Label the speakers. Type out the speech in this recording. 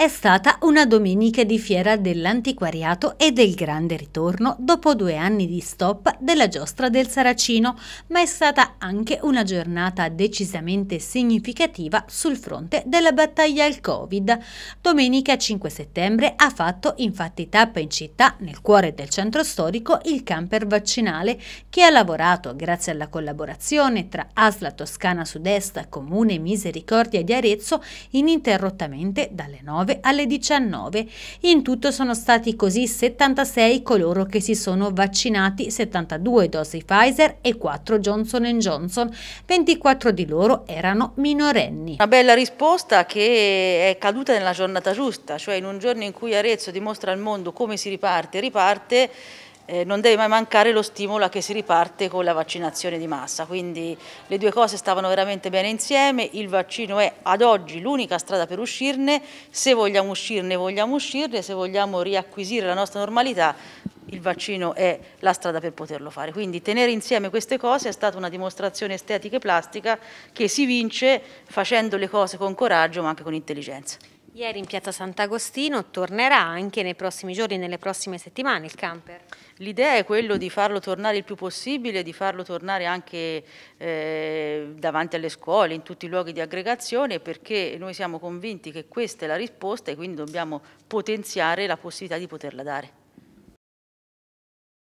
Speaker 1: È stata una domenica di fiera dell'antiquariato e del grande ritorno dopo due anni di stop della giostra del Saracino, ma è stata anche una giornata decisamente significativa sul fronte della battaglia al Covid. Domenica 5 settembre ha fatto infatti tappa in città, nel cuore del centro storico, il camper vaccinale che ha lavorato grazie alla collaborazione tra Asla Toscana Sud-Est, Comune Misericordia di Arezzo ininterrottamente dalle 9 9 alle 19. In tutto sono stati così 76 coloro che si sono vaccinati, 72 dosi Pfizer e 4 Johnson Johnson. 24 di loro erano
Speaker 2: minorenni. Una bella risposta che è caduta nella giornata giusta, cioè in un giorno in cui Arezzo dimostra al mondo come si riparte, riparte eh, non deve mai mancare lo stimolo a che si riparte con la vaccinazione di massa, quindi le due cose stavano veramente bene insieme, il vaccino è ad oggi l'unica strada per uscirne, se vogliamo uscirne vogliamo uscirne, se vogliamo riacquisire la nostra normalità il vaccino è la strada per poterlo fare. Quindi tenere insieme queste cose è stata una dimostrazione estetica e plastica che si vince facendo le cose con coraggio ma anche con intelligenza.
Speaker 3: Ieri in piazza Sant'Agostino tornerà anche nei prossimi giorni, nelle prossime settimane il camper? L'idea
Speaker 2: è quella di farlo tornare il più possibile, di farlo tornare anche eh, davanti alle scuole, in tutti i luoghi di aggregazione, perché noi siamo convinti che questa è la risposta e quindi dobbiamo potenziare la possibilità di poterla dare.